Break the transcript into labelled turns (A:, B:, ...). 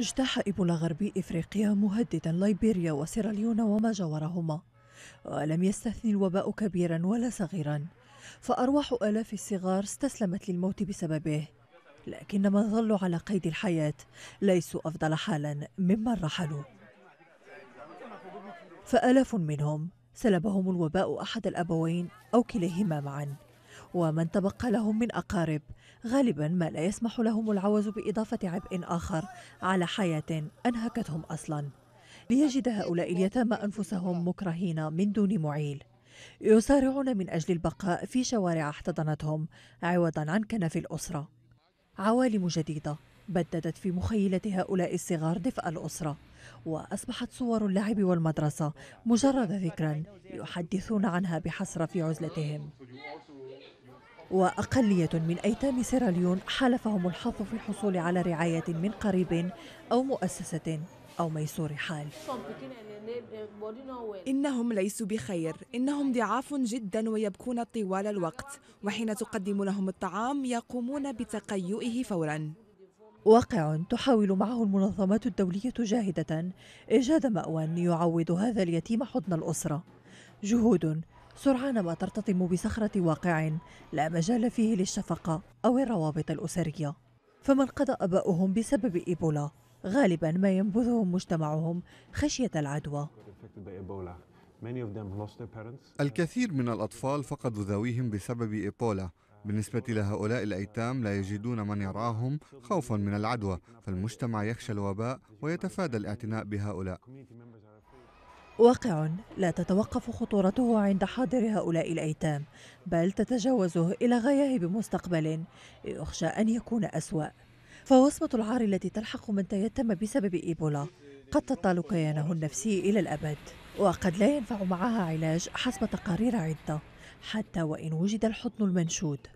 A: اجتاح إبولا غربي إفريقيا مهددا ليبيريا وسيراليون وما جاورهما ولم يستثني الوباء كبيرا ولا صغيرا فأرواح آلاف الصغار استسلمت للموت بسببه لكن من ظلوا على قيد الحياة ليسوا أفضل حالا ممن رحلوا فآلاف منهم سلبهم الوباء أحد الأبوين أو كليهما معاً ومن تبقى لهم من أقارب غالبا ما لا يسمح لهم العوز بإضافة عبء آخر على حياة أنهكتهم أصلا ليجد هؤلاء اليتامى أنفسهم مكرهين من دون معيل يسارعون من أجل البقاء في شوارع احتضنتهم عوضا عن كنف الأسرة عوالم جديدة بددت في مخيلة هؤلاء الصغار دفء الأسرة وأصبحت صور اللعب والمدرسة مجرد ذكرا يحدثون عنها بحسرة في عزلتهم وأقلية من أيتام سيراليون حالفهم الحظ في الحصول على رعاية من قريب أو مؤسسة أو ميسور حال إنهم ليسوا بخير إنهم ضعاف جدا ويبكون طوال الوقت وحين تقدم لهم الطعام يقومون بتقيؤه فورا واقع تحاول معه المنظمات الدولية جاهدة إيجاد مأوى يعوض هذا اليتيم حضن الأسرة جهود سرعان ما ترتطم بصخرة واقع لا مجال فيه للشفقة أو الروابط الأسرية فمن قضى أباؤهم بسبب إيبولا غالبا ما ينبذهم مجتمعهم خشية العدوى
B: الكثير من الأطفال فقدوا ذويهم بسبب إيبولا بالنسبة لهؤلاء الأيتام لا يجدون من يرعاهم خوفا من العدوى فالمجتمع يخشى الوباء ويتفادى الاعتناء بهؤلاء
A: واقع لا تتوقف خطورته عند حاضر هؤلاء الايتام بل تتجاوزه الى غايه بمستقبل يخشى ان يكون اسوا فوصمه العار التي تلحق من تيتم بسبب ايبولا قد تطال كيانه النفسي الى الابد وقد لا ينفع معها علاج حسب تقارير عده حتى وان وجد الحضن المنشود